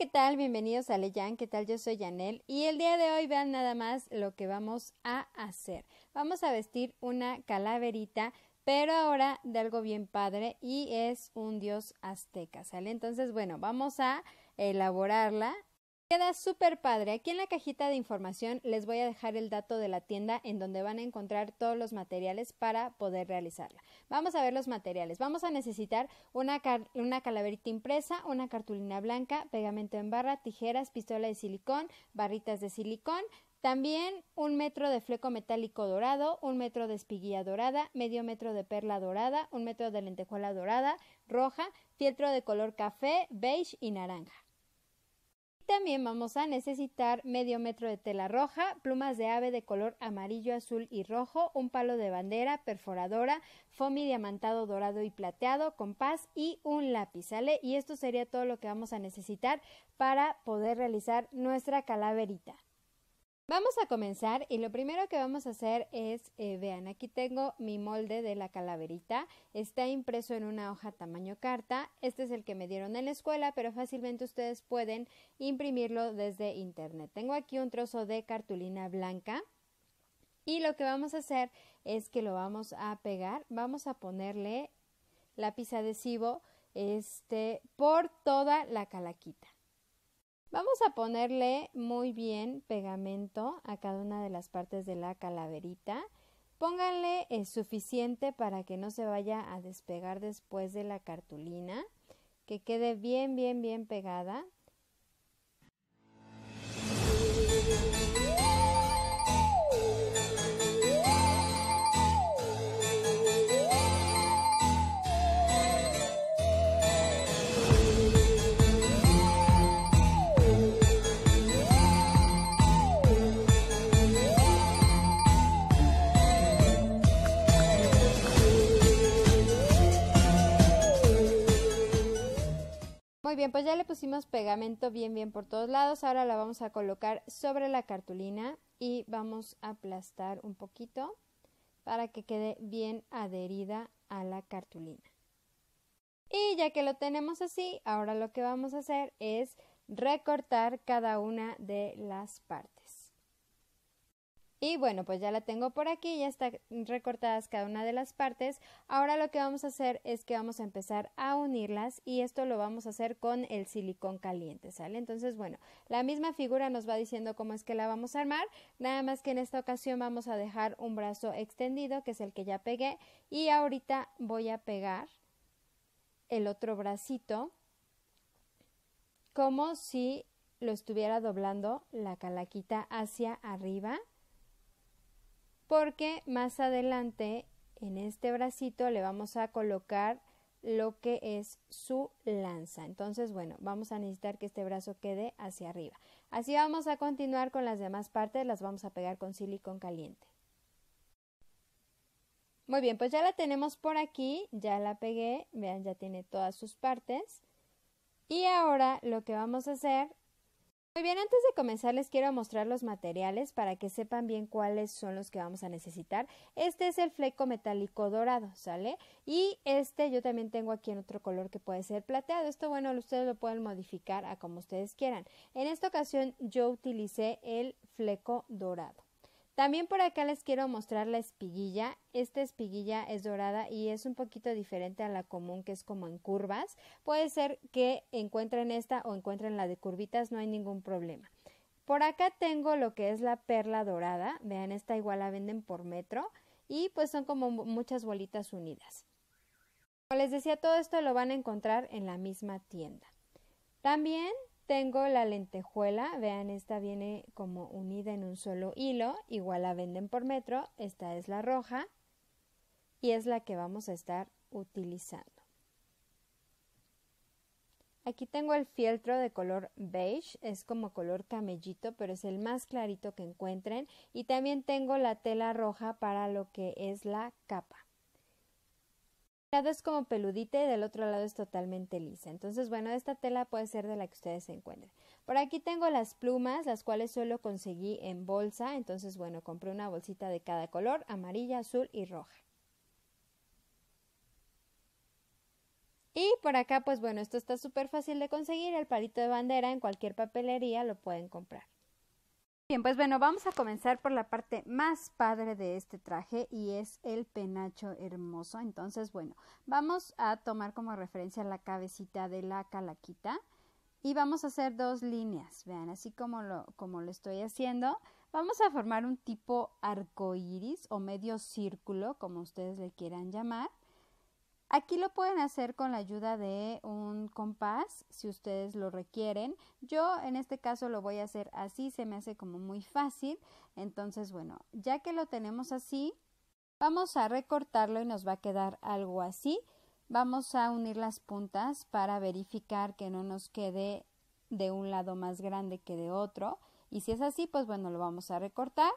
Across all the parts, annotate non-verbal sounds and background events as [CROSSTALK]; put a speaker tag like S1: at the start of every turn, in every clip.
S1: ¿qué tal? Bienvenidos a Leyan, ¿qué tal? Yo soy Yanel y el día de hoy vean nada más lo que vamos a hacer. Vamos a vestir una calaverita, pero ahora de algo bien padre y es un dios azteca, ¿sale? Entonces, bueno, vamos a elaborarla Queda súper padre. Aquí en la cajita de información les voy a dejar el dato de la tienda en donde van a encontrar todos los materiales para poder realizarla. Vamos a ver los materiales. Vamos a necesitar una, una calaverita impresa, una cartulina blanca, pegamento en barra, tijeras, pistola de silicón, barritas de silicón, también un metro de fleco metálico dorado, un metro de espiguilla dorada, medio metro de perla dorada, un metro de lentejuela dorada, roja, fieltro de color café, beige y naranja también vamos a necesitar medio metro de tela roja, plumas de ave de color amarillo, azul y rojo, un palo de bandera, perforadora, foamy diamantado dorado y plateado, compás y un lápiz, Y esto sería todo lo que vamos a necesitar para poder realizar nuestra calaverita. Vamos a comenzar y lo primero que vamos a hacer es, eh, vean, aquí tengo mi molde de la calaverita, está impreso en una hoja tamaño carta, este es el que me dieron en la escuela, pero fácilmente ustedes pueden imprimirlo desde internet. Tengo aquí un trozo de cartulina blanca y lo que vamos a hacer es que lo vamos a pegar, vamos a ponerle lápiz adhesivo este, por toda la calaquita. Vamos a ponerle muy bien pegamento a cada una de las partes de la calaverita. Pónganle eh, suficiente para que no se vaya a despegar después de la cartulina, que quede bien, bien, bien pegada. bien, pues ya le pusimos pegamento bien bien por todos lados. Ahora la vamos a colocar sobre la cartulina y vamos a aplastar un poquito para que quede bien adherida a la cartulina. Y ya que lo tenemos así, ahora lo que vamos a hacer es recortar cada una de las partes. Y bueno, pues ya la tengo por aquí, ya están recortadas cada una de las partes. Ahora lo que vamos a hacer es que vamos a empezar a unirlas y esto lo vamos a hacer con el silicón caliente, ¿sale? Entonces, bueno, la misma figura nos va diciendo cómo es que la vamos a armar, nada más que en esta ocasión vamos a dejar un brazo extendido, que es el que ya pegué, y ahorita voy a pegar el otro bracito como si lo estuviera doblando la calaquita hacia arriba porque más adelante en este bracito le vamos a colocar lo que es su lanza. Entonces, bueno, vamos a necesitar que este brazo quede hacia arriba. Así vamos a continuar con las demás partes, las vamos a pegar con silicón caliente. Muy bien, pues ya la tenemos por aquí, ya la pegué, vean, ya tiene todas sus partes. Y ahora lo que vamos a hacer muy bien, antes de comenzar les quiero mostrar los materiales para que sepan bien cuáles son los que vamos a necesitar. Este es el fleco metálico dorado, ¿sale? Y este yo también tengo aquí en otro color que puede ser plateado. Esto, bueno, ustedes lo pueden modificar a como ustedes quieran. En esta ocasión yo utilicé el fleco dorado. También por acá les quiero mostrar la espiguilla. Esta espiguilla es dorada y es un poquito diferente a la común que es como en curvas. Puede ser que encuentren esta o encuentren la de curvitas, no hay ningún problema. Por acá tengo lo que es la perla dorada. Vean, esta igual la venden por metro y pues son como muchas bolitas unidas. Como les decía, todo esto lo van a encontrar en la misma tienda. También tengo la lentejuela, vean, esta viene como unida en un solo hilo, igual la venden por metro, esta es la roja y es la que vamos a estar utilizando. Aquí tengo el fieltro de color beige, es como color camellito, pero es el más clarito que encuentren. Y también tengo la tela roja para lo que es la capa lado es como peludita y del otro lado es totalmente lisa. Entonces, bueno, esta tela puede ser de la que ustedes se encuentren. Por aquí tengo las plumas, las cuales solo conseguí en bolsa. Entonces, bueno, compré una bolsita de cada color, amarilla, azul y roja. Y por acá, pues bueno, esto está súper fácil de conseguir. El palito de bandera en cualquier papelería lo pueden comprar. Bien, pues bueno, vamos a comenzar por la parte más padre de este traje y es el penacho hermoso. Entonces, bueno, vamos a tomar como referencia la cabecita de la calaquita y vamos a hacer dos líneas, vean, así como lo, estoy haciendo. Vamos a formar un tipo arco iris o medio círculo, como ustedes le quieran llamar. Aquí lo pueden hacer con la ayuda de un compás si ustedes lo requieren. Yo en este caso lo voy a hacer así, se me hace como muy fácil. Entonces, bueno, ya que lo tenemos así, vamos a recortarlo y nos va a quedar algo así. Vamos a unir las puntas para verificar que no nos quede de un lado más grande que de otro. Y si es así, pues bueno, lo vamos a recortar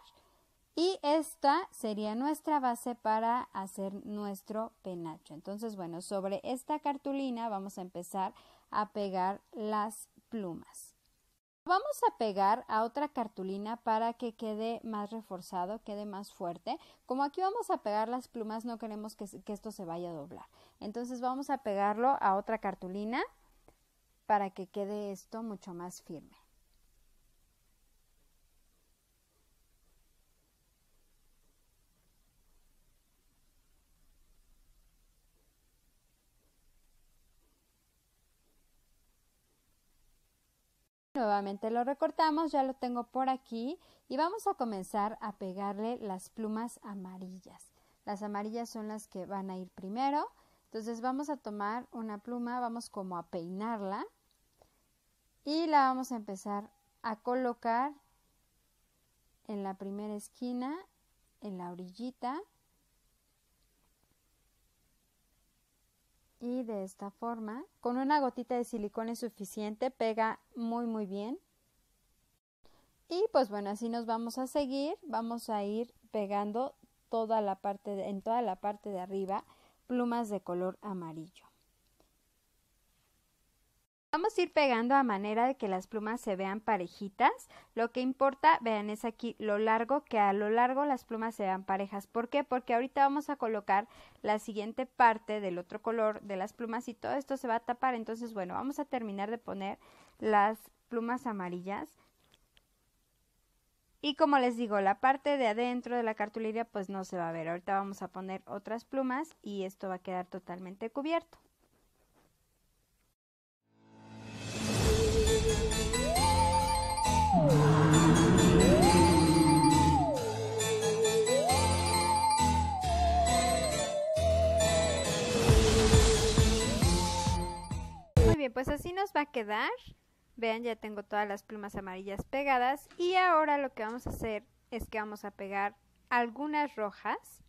S1: y esta sería nuestra base para hacer nuestro penacho. Entonces, bueno, sobre esta cartulina vamos a empezar a pegar las plumas. Vamos a pegar a otra cartulina para que quede más reforzado, quede más fuerte. Como aquí vamos a pegar las plumas, no queremos que, que, esto se vaya a doblar. Entonces vamos a pegarlo a otra cartulina para que quede esto mucho más firme. Nuevamente lo recortamos, ya lo tengo por aquí y vamos a comenzar a pegarle las plumas amarillas. Las amarillas son las que van a ir primero. Entonces vamos a tomar una pluma, vamos como a peinarla y la vamos a empezar a colocar en la primera esquina, en la orillita y de esta forma con una gotita de silicón suficiente pega muy muy bien y pues bueno así nos vamos a seguir vamos a ir pegando toda la parte en toda la parte de arriba plumas de color amarillo Vamos a ir pegando a manera de que las plumas se vean parejitas. Lo que importa, vean, es aquí lo largo, que a lo largo las plumas se vean parejas. ¿Por qué? Porque ahorita vamos a colocar la siguiente parte del otro color de las plumas y todo esto se va a tapar. Entonces, bueno, vamos a terminar de poner las plumas amarillas. Y como les digo, la parte de adentro de la cartulina pues no se va a ver. Ahorita vamos a poner otras plumas y esto va a quedar totalmente cubierto. Pues así nos va a quedar. Vean, ya tengo todas las plumas amarillas pegadas y ahora lo que vamos a hacer es que vamos a pegar algunas rojas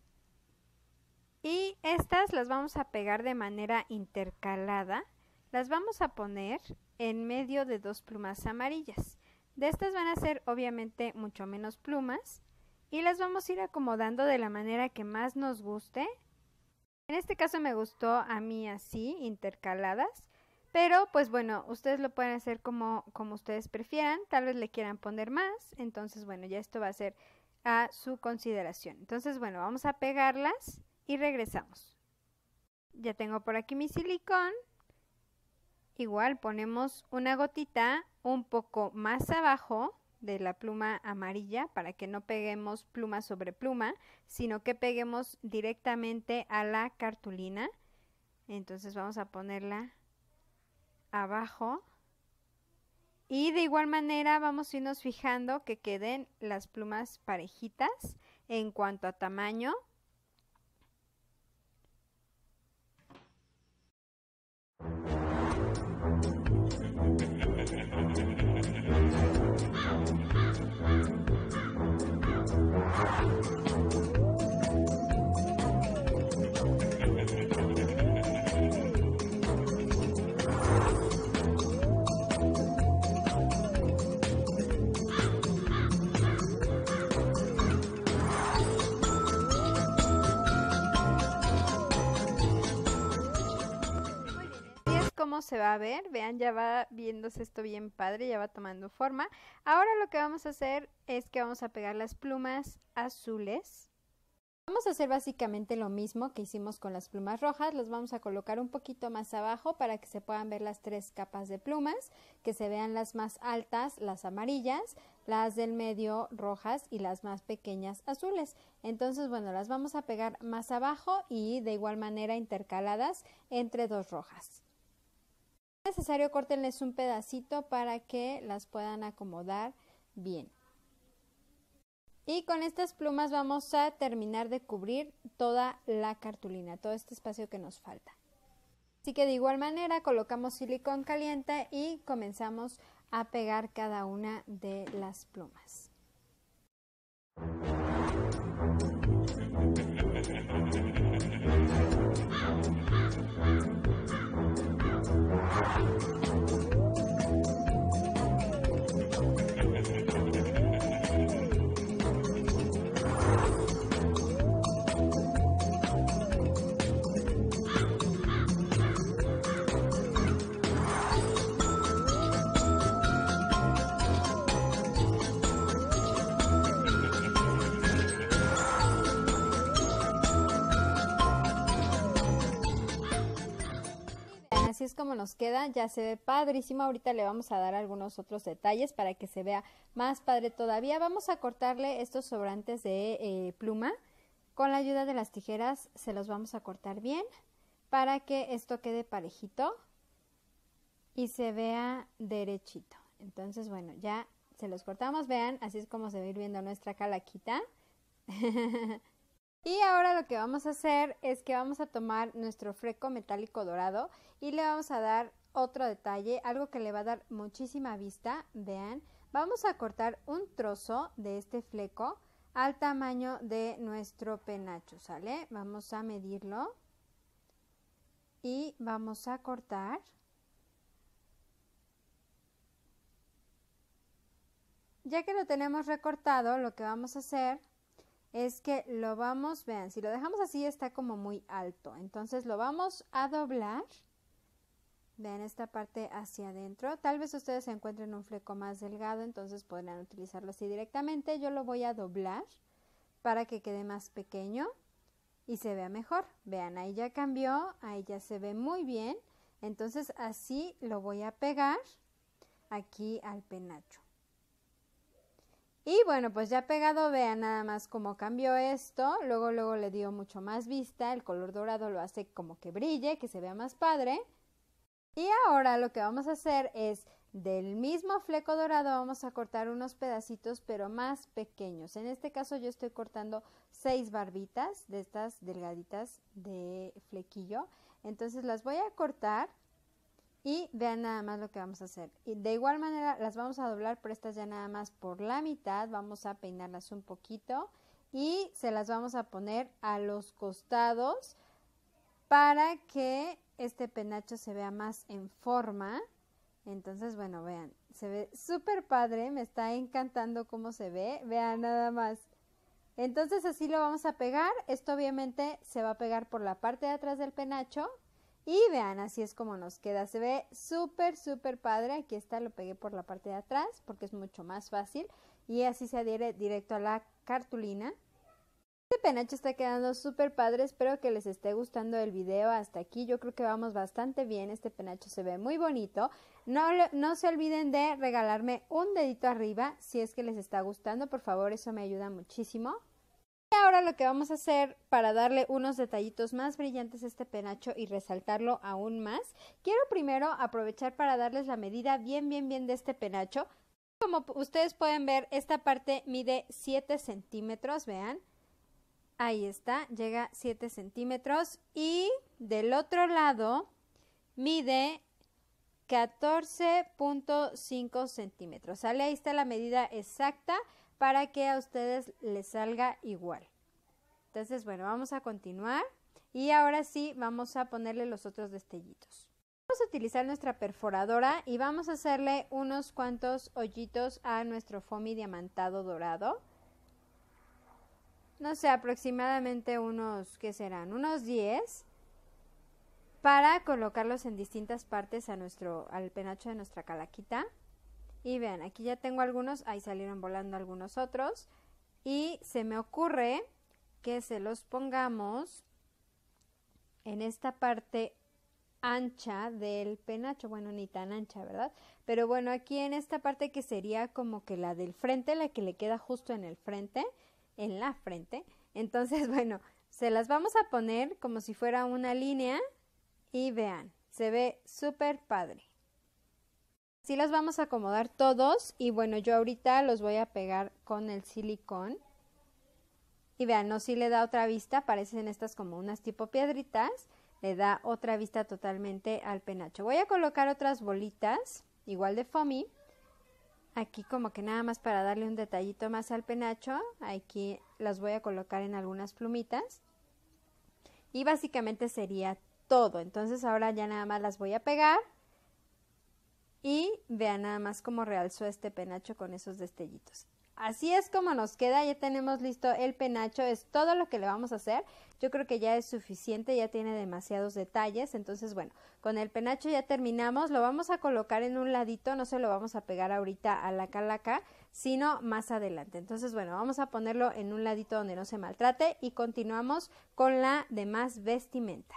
S1: y estas las vamos a pegar de manera intercalada. Las vamos a poner en medio de dos plumas amarillas. De estas van a ser obviamente mucho menos plumas y las vamos a ir acomodando de la manera que más nos guste. En este caso me gustó a mí así, intercaladas. Pero pues bueno, ustedes lo pueden hacer como, como ustedes prefieran, tal vez le quieran poner más, entonces bueno, ya esto va a ser a su consideración. Entonces bueno, vamos a pegarlas y regresamos. Ya tengo por aquí mi silicón. Igual ponemos una gotita un poco más abajo de la pluma amarilla para que no peguemos pluma sobre pluma, sino que peguemos directamente a la cartulina. Entonces vamos a ponerla abajo. Y de igual manera vamos a irnos fijando que queden las plumas parejitas en cuanto a tamaño. cómo se va a ver. Vean, ya va viéndose esto bien padre, ya va tomando forma. Ahora lo que vamos a hacer es que vamos a pegar las plumas azules. Vamos a hacer básicamente lo mismo que hicimos con las plumas rojas, las vamos a colocar un poquito más abajo para que se puedan ver las tres capas de plumas, que se vean las más altas, las amarillas, las del medio rojas y las más pequeñas azules. Entonces, bueno, las vamos a pegar más abajo y de igual manera intercaladas entre dos rojas necesario córtenles un pedacito para que las puedan acomodar bien. Y con estas plumas vamos a terminar de cubrir toda la cartulina, todo este espacio que nos falta. Así que de igual manera colocamos silicón caliente y comenzamos a pegar cada una de las plumas. queda ya se ve padrísimo. Ahorita le vamos a dar algunos otros detalles para que se vea más padre todavía. Vamos a cortarle estos sobrantes de eh, pluma. Con la ayuda de las tijeras se los vamos a cortar bien para que esto quede parejito y se vea derechito. Entonces, bueno, ya se los cortamos. Vean, así es como se va ir viendo nuestra calaquita. [LAUGHS] Y ahora lo que vamos a hacer es que vamos a tomar nuestro fleco metálico dorado y le vamos a dar otro detalle, algo que le va a dar muchísima vista, vean, vamos a cortar un trozo de este fleco al tamaño de nuestro penacho, ¿sale? Vamos a medirlo y vamos a cortar. Ya que lo tenemos recortado, lo que vamos a hacer es que lo vamos, vean, si lo dejamos así está como muy alto, entonces lo vamos a doblar, vean esta parte hacia adentro, tal vez ustedes encuentren un fleco más delgado, entonces podrán utilizarlo así directamente, yo lo voy a doblar para que quede más pequeño y se vea mejor, vean, ahí ya cambió, ahí ya se ve muy bien, entonces así lo voy a pegar aquí al penacho. Y bueno, pues ya pegado, vean nada más cómo cambió esto. Luego, luego le dio mucho más vista. El color dorado lo hace como que brille, que se vea más padre. Y ahora lo que vamos a hacer es del mismo fleco dorado vamos a cortar unos pedacitos pero más pequeños. En este caso yo estoy cortando seis barbitas de estas delgaditas de flequillo. Entonces las voy a cortar y vean nada más lo que vamos a hacer. Y de igual manera las vamos a doblar, pero estas ya nada más por la mitad. Vamos a peinarlas un poquito y se las vamos a poner a los costados para que este penacho se vea más en forma. Entonces, bueno, vean, se ve súper padre, me está encantando cómo se ve, vean nada más. Entonces así lo vamos a pegar, esto obviamente se va a pegar por la parte de atrás del penacho, y vean, así es como nos queda. Se ve súper, súper padre. Aquí está, lo pegué por la parte de atrás porque es mucho más fácil. Y así se adhiere directo a la cartulina. Este penacho está quedando súper padre. Espero que les esté gustando el video hasta aquí. Yo creo que vamos bastante bien. Este penacho se ve muy bonito. No, no se olviden de regalarme un dedito arriba si es que les está gustando. Por favor, eso me ayuda muchísimo ahora lo que vamos a hacer para darle unos detallitos más brillantes a este penacho y resaltarlo aún más, quiero primero aprovechar para darles la medida bien bien bien de este penacho. Como ustedes pueden ver, esta parte mide 7 centímetros, vean. Ahí está, llega 7 centímetros y del otro lado mide 14.5 centímetros. ¿Sale? Ahí está la medida exacta para que a ustedes les salga igual. Entonces, bueno, vamos a continuar y ahora sí vamos a ponerle los otros destellitos. Vamos a utilizar nuestra perforadora y vamos a hacerle unos cuantos hoyitos a nuestro foamy diamantado dorado. No sé, aproximadamente unos, que serán? Unos 10 para colocarlos en distintas partes a nuestro, al penacho de nuestra calaquita. Y vean, aquí ya tengo algunos, ahí salieron volando algunos otros. Y se me ocurre que se los pongamos en esta parte ancha del penacho, bueno, ni tan ancha, ¿verdad? Pero bueno, aquí en esta parte que sería como que la del frente, la que le queda justo en el frente, en la frente. Entonces, [LAUGHS] bueno, se las vamos a poner como si fuera una línea y vean, se ve súper padre. Si las vamos a acomodar todos y bueno, yo ahorita los voy a pegar con el silicón. Y vean, no, si le da otra vista, parecen estas como unas tipo piedritas, le da otra vista totalmente al penacho. Voy a colocar otras bolitas, igual de foamy, aquí como que nada más para darle un detallito más al penacho, aquí las voy a colocar en algunas plumitas. Y básicamente sería todo, entonces ahora ya nada más las voy a pegar y vean nada más cómo realzó este penacho con esos destellitos. Así es como nos queda, ya tenemos listo el penacho, es todo lo que le vamos a hacer. Yo creo que ya es suficiente, ya tiene demasiados detalles, entonces bueno, con el penacho ya terminamos, lo vamos a colocar en un ladito, no se lo vamos a pegar ahorita a la calaca, sino más adelante. Entonces bueno, vamos a ponerlo en un ladito donde no se maltrate y continuamos con la demás vestimenta.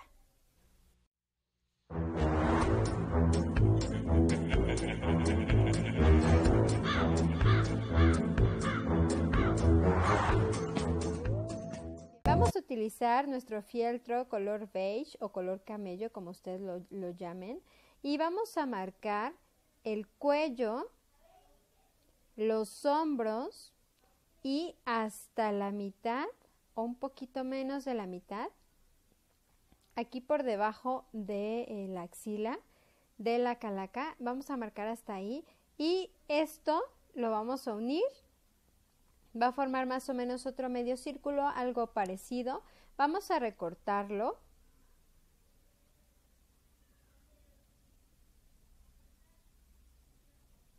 S1: Vamos a utilizar nuestro fieltro color beige o color camello, como ustedes lo, llamen, y vamos a marcar el cuello, los hombros y hasta la mitad o un poquito menos de la mitad, aquí por debajo de eh, la axila de la calaca, vamos a marcar hasta ahí y esto lo vamos a unir va a formar más o menos otro medio círculo, algo parecido. Vamos a recortarlo.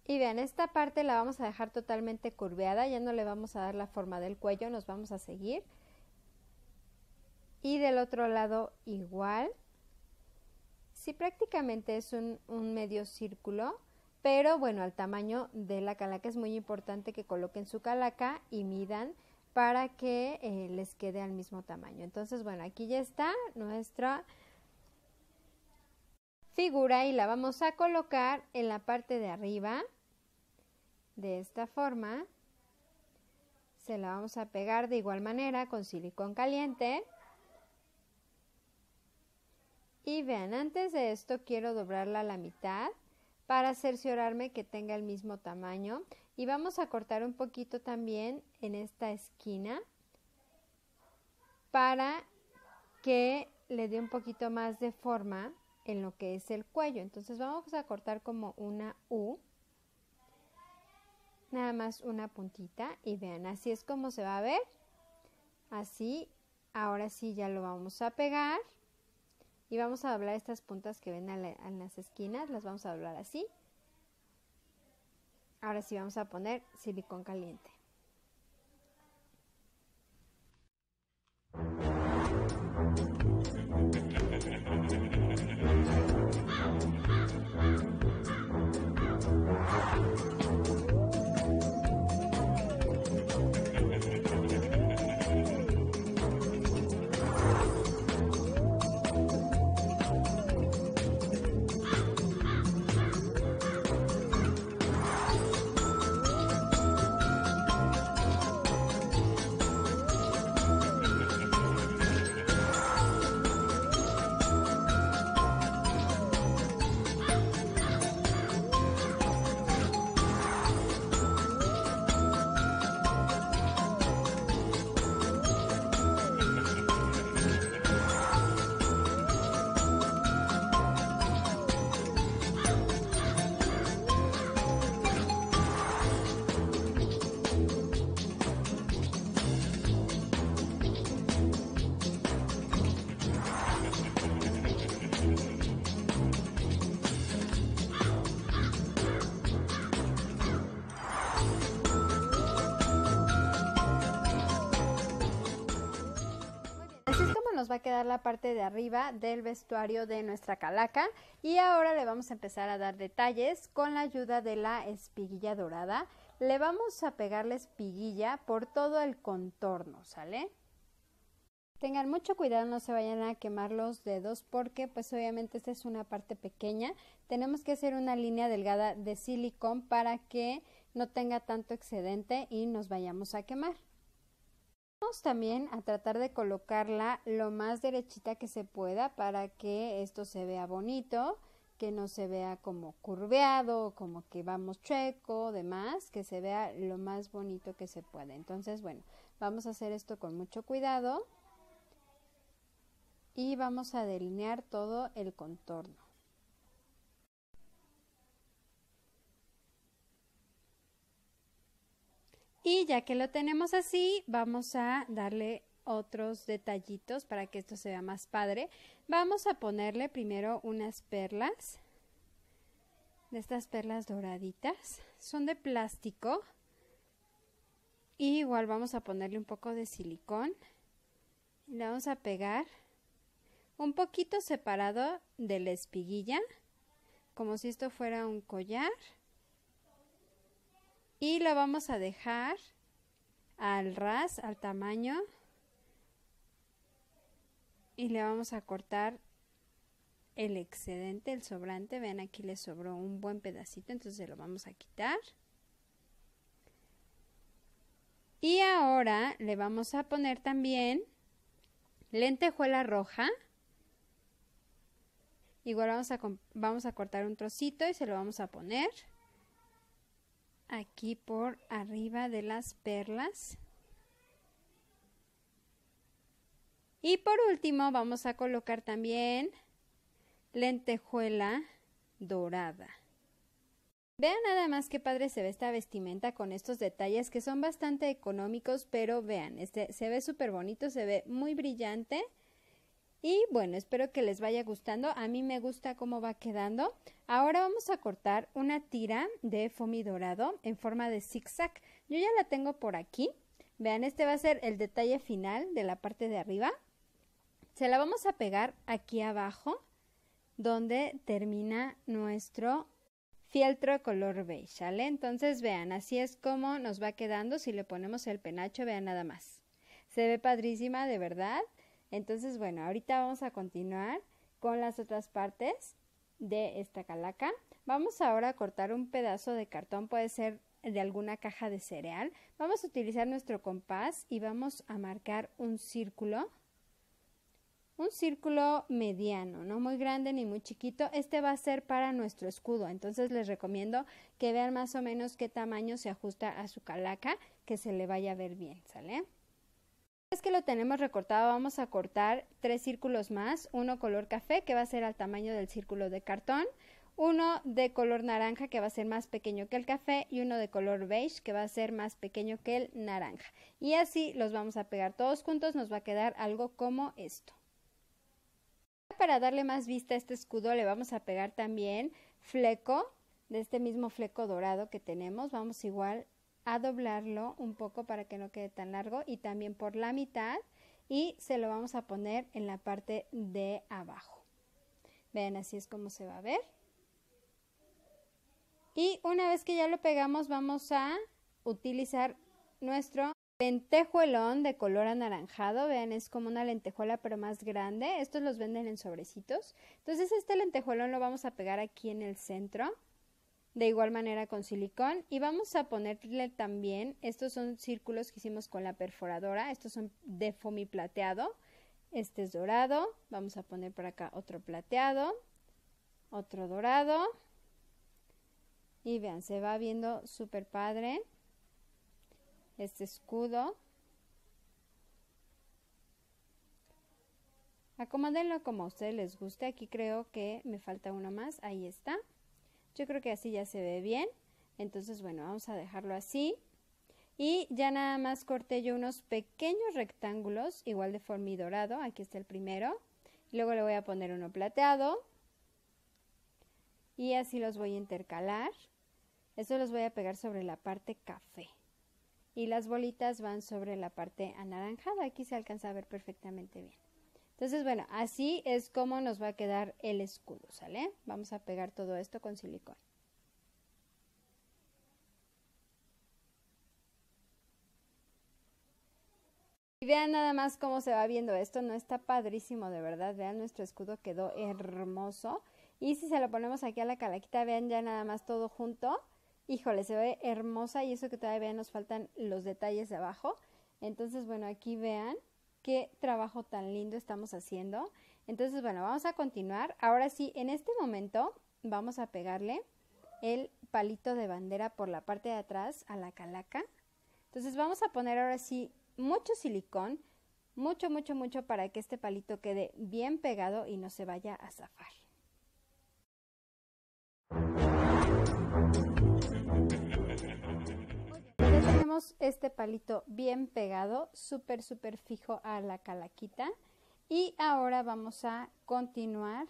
S1: Y vean, esta parte la vamos a dejar totalmente curveada, ya no le vamos a dar la forma del cuello, nos vamos a seguir. Y del otro lado igual. Si prácticamente es un medio círculo, pero bueno, al tamaño de la calaca es muy importante que coloquen su calaca y midan para que eh, les quede al mismo tamaño. Entonces, bueno, aquí ya está nuestra figura y la vamos a colocar en la parte de arriba de esta forma. Se la vamos a pegar de igual manera con silicón caliente. Y vean, antes de esto quiero doblarla a la mitad para cerciorarme que tenga el mismo tamaño y vamos a cortar un poquito también en esta esquina para que le dé un poquito más de forma en lo que es el cuello. Entonces vamos a cortar como una U, nada más una puntita y vean, así es como se va a ver. Así, ahora sí ya lo vamos a pegar y vamos a doblar estas puntas que ven en las esquinas, las vamos a doblar así. Ahora sí vamos a poner silicón caliente. nos va a quedar la parte de arriba del vestuario de nuestra calaca y ahora le vamos a empezar a dar detalles con la ayuda de la espiguilla dorada. Le vamos a pegar la espiguilla por todo el contorno, ¿sale? Tengan mucho cuidado, no se vayan a quemar los dedos porque pues obviamente esta es una parte pequeña. Tenemos que hacer una línea delgada de silicón para que no tenga tanto excedente y nos vayamos a quemar. Vamos también a tratar de colocarla lo más derechita que se pueda para que esto se vea bonito, que no se vea como curveado, como que vamos chueco, demás, que se vea lo más bonito que se pueda. Entonces, bueno, vamos a hacer esto con mucho cuidado y vamos a delinear todo el contorno. Y ya que lo tenemos así, vamos a darle otros detallitos para que esto se vea más padre. Vamos a ponerle primero unas perlas, de estas perlas doraditas, son de plástico. Y igual vamos a ponerle un poco de silicón. Le vamos a pegar un poquito separado de la espiguilla, como si esto fuera un collar y lo vamos a dejar al ras, al tamaño y le vamos a cortar el excedente, el sobrante, vean aquí le sobró un buen pedacito, entonces lo vamos a quitar. Y ahora le vamos a poner también lentejuela roja. Igual vamos vamos a cortar un trocito y se lo vamos a poner aquí por arriba de las perlas. Y por último vamos a colocar también lentejuela dorada. Vean nada más qué padre se ve esta vestimenta con estos detalles que son bastante económicos, pero vean, este se ve súper bonito, se ve muy brillante. Y bueno, espero que les vaya gustando. A mí me gusta cómo va quedando. Ahora vamos a cortar una tira de foamy dorado en forma de zigzag. Yo ya la tengo por aquí. Vean, este va a ser el detalle final de la parte de arriba. Se la vamos a pegar aquí abajo, donde termina nuestro fieltro color beige, Entonces vean, así es como nos va quedando si le ponemos el penacho, vean nada más. Se ve padrísima, de verdad. Entonces, bueno, ahorita vamos a continuar con las otras partes de esta calaca. Vamos ahora a cortar un pedazo de cartón, puede ser de alguna caja de cereal. Vamos a utilizar nuestro compás y vamos a marcar un círculo. Un círculo mediano, no muy grande ni muy chiquito. Este va a ser para nuestro escudo. Entonces les recomiendo que vean más o menos qué tamaño se ajusta a su calaca, que se le vaya a ver bien, ¿sale? vez que lo tenemos recortado vamos a cortar tres círculos más, uno color café que va a ser al tamaño del círculo de cartón, uno de color naranja que va a ser más pequeño que el café y uno de color beige que va a ser más pequeño que el naranja. Y así los vamos a pegar todos juntos, nos va a quedar algo como esto. Para darle más vista a este escudo le vamos a pegar también fleco de este mismo fleco dorado que tenemos, vamos igual a doblarlo un poco para que no quede tan largo y también por la mitad y se lo vamos a poner en la parte de abajo. Vean, así es como se va a ver. Y una vez que ya lo pegamos vamos a utilizar nuestro lentejuelón de color anaranjado. Vean, es como una lentejuela pero más grande. Estos los venden en sobrecitos. Entonces este lentejuelón lo vamos a pegar aquí en el centro de igual manera con silicón y vamos a ponerle también, estos son círculos que hicimos con la perforadora, estos son de foamy plateado, este es dorado, vamos a poner por acá otro plateado, otro dorado y vean, se va viendo súper padre este escudo. Acomódenlo como a ustedes les guste, aquí creo que me falta uno más, ahí está. Yo creo que así ya se ve bien. Entonces, bueno, vamos a dejarlo así. Y ya nada más corté yo unos pequeños rectángulos, igual de dorado. Aquí está el primero. Luego le voy a poner uno plateado. Y así los voy a intercalar. Esto los voy a pegar sobre la parte café. Y las bolitas van sobre la parte anaranjada. Aquí se alcanza a ver perfectamente bien. Entonces, bueno, así es como nos va a quedar el escudo, ¿sale? Vamos a pegar todo esto con silicón. Y vean nada más cómo se va viendo esto, no está padrísimo de verdad, vean nuestro escudo quedó hermoso. Y si se lo ponemos aquí a la calaquita, vean ya nada más todo junto. Híjole, se ve hermosa y eso que todavía nos faltan los detalles de abajo. Entonces, bueno, aquí vean, qué trabajo tan lindo estamos haciendo. Entonces, bueno, vamos a continuar. Ahora sí, en este momento vamos a pegarle el palito de bandera por la parte de atrás a la calaca. Entonces vamos a poner ahora sí mucho silicón, mucho, mucho, mucho para que este palito quede bien pegado y no se vaya a zafar. este palito bien pegado, súper, súper fijo a la calaquita. Y ahora vamos a continuar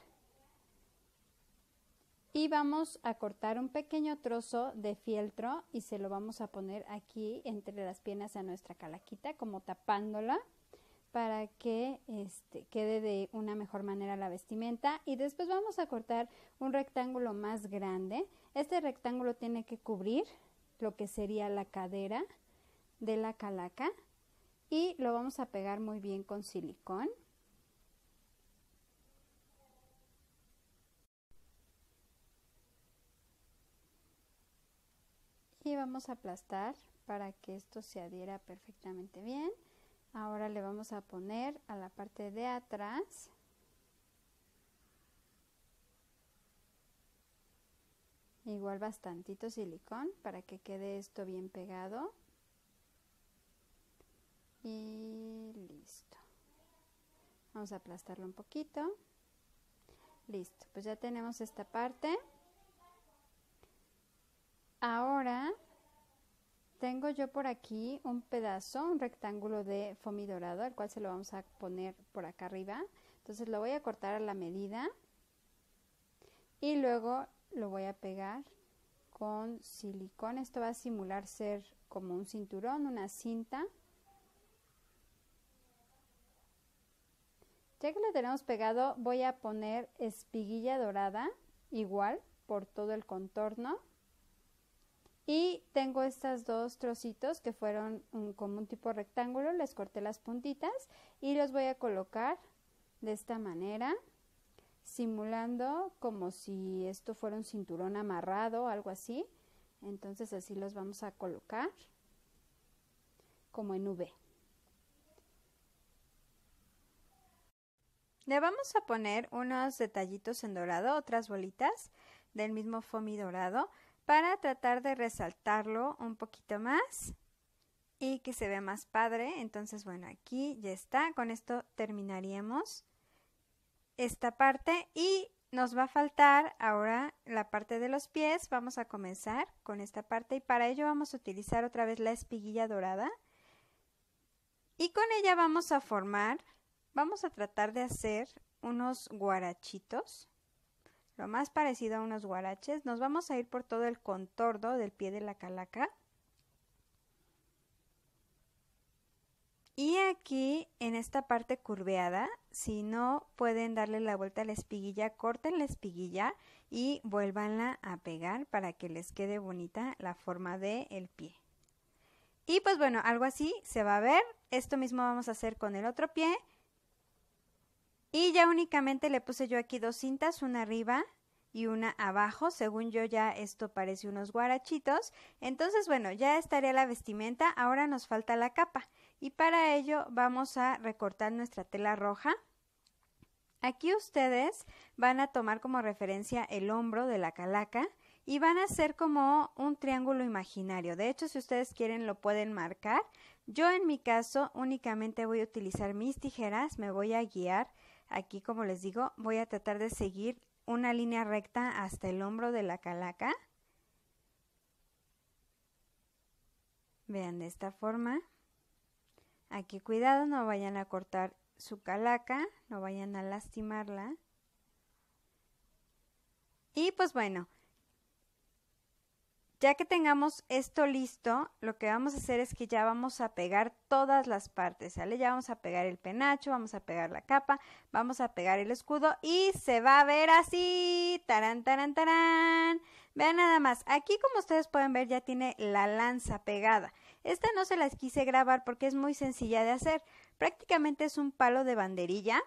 S1: y vamos a cortar un pequeño trozo de fieltro y se lo vamos a poner aquí entre las piernas a nuestra calaquita, como tapándola para que este, quede de una mejor manera la vestimenta y después vamos a cortar un rectángulo más grande. Este rectángulo tiene que cubrir lo que sería la cadera de la calaca y lo vamos a pegar muy bien con silicón. Y vamos a aplastar para que esto se adhiera perfectamente bien. Ahora le vamos a poner a la parte de atrás Igual bastantito silicón para que quede esto bien pegado. Y listo. Vamos a aplastarlo un poquito. Listo, pues ya tenemos esta parte. Ahora tengo yo por aquí un pedazo, un rectángulo de foamy dorado, al cual se lo vamos a poner por acá arriba. Entonces lo voy a cortar a la medida y luego lo voy a pegar con silicón. Esto va a simular ser como un cinturón, una cinta. Ya que lo tenemos pegado, voy a poner espiguilla dorada, igual, por todo el contorno. Y tengo estos dos trocitos que fueron como un tipo rectángulo, les corté las puntitas y los voy a colocar de esta manera simulando como si esto fuera un cinturón amarrado, o algo así. Entonces así los vamos a colocar como en V. Le vamos a poner unos detallitos en dorado, otras bolitas del mismo foamy dorado para tratar de resaltarlo un poquito más y que se vea más padre. Entonces, bueno, aquí ya está. Con esto terminaríamos esta parte y nos va a faltar ahora la parte de los pies. Vamos a comenzar con esta parte y para ello vamos a utilizar otra vez la espiguilla dorada. Y con ella vamos a formar, vamos a tratar de hacer unos guarachitos, lo más parecido a unos guaraches. Nos vamos a ir por todo el contorno del pie de la calaca. Y aquí, en esta parte curveada, si no pueden darle la vuelta a la espiguilla, corten la espiguilla y vuélvanla a pegar para que les quede bonita la forma del el pie. Y pues bueno, algo así se va a ver. Esto mismo vamos a hacer con el otro pie. Y ya únicamente le puse yo aquí dos cintas, una arriba y una abajo. Según yo ya esto parece unos guarachitos. Entonces bueno, ya estaría la vestimenta. Ahora nos falta la capa y para ello vamos a recortar nuestra tela roja. Aquí ustedes van a tomar como referencia el hombro de la calaca y van a hacer como un triángulo imaginario. De hecho, si ustedes quieren lo pueden marcar. Yo en mi caso únicamente voy a utilizar mis tijeras, me voy a guiar aquí como les digo, voy a tratar de seguir una línea recta hasta el hombro de la calaca. Vean de esta forma. Aquí cuidado, no vayan a cortar su calaca, no vayan a lastimarla. Y pues bueno, ya que tengamos esto listo, lo que vamos a hacer es que ya vamos a pegar todas las partes, ¿sale? Ya vamos a pegar el penacho, vamos a pegar la capa, vamos a pegar el escudo y se va a ver así. Tarán, tarán, tarán. Vean nada más, aquí como ustedes pueden ver ya tiene la lanza pegada. Esta no se las quise grabar porque es muy sencilla de hacer. Prácticamente es un palo de banderilla.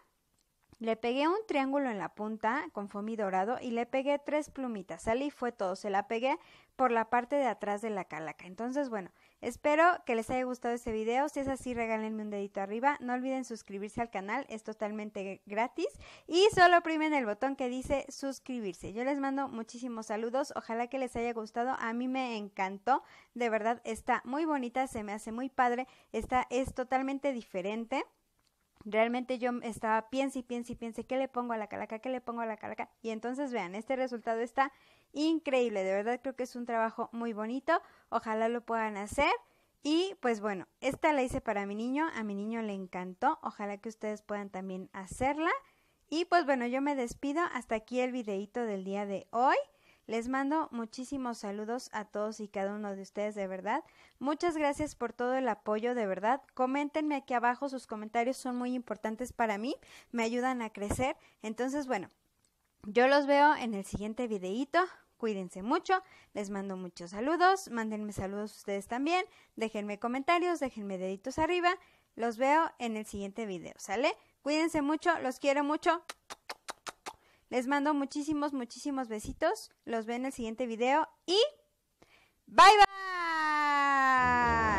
S1: Le pegué un triángulo en la punta con foamy dorado y le pegué tres plumitas. Salí fue todo. Se la pegué por la parte de atrás de la calaca. Entonces, bueno, Espero que les haya gustado este video. Si es así, regálenme un dedito arriba. No olviden suscribirse al canal, es totalmente gratis. Y solo oprimen el botón que dice suscribirse. Yo les mando muchísimos saludos. Ojalá que les haya gustado. A mí me encantó. De verdad, está muy bonita, se me hace muy padre. Esta es totalmente diferente. Realmente yo estaba piense y piense y piense, ¿qué le pongo a la calaca? ¿Qué le pongo a la calaca? Y entonces vean, este resultado está increíble, de verdad creo que es un trabajo muy bonito, ojalá lo puedan hacer. Y pues bueno, esta la hice para mi niño, a mi niño le encantó, ojalá que ustedes puedan también hacerla. Y pues bueno, yo me despido, hasta aquí el videito del día de hoy. Les mando muchísimos saludos a todos y cada uno de ustedes, de verdad. Muchas gracias por todo el apoyo, de verdad. Coméntenme aquí abajo, sus comentarios son muy importantes para mí, me ayudan a crecer. Entonces, bueno, yo los veo en el siguiente videíto. Cuídense mucho, les mando muchos saludos, mándenme saludos ustedes también, déjenme comentarios, déjenme deditos arriba, los veo en el siguiente video, ¿sale? Cuídense mucho, los quiero mucho. Les mando muchísimos, muchísimos besitos. Los veo en el siguiente video y bye bye.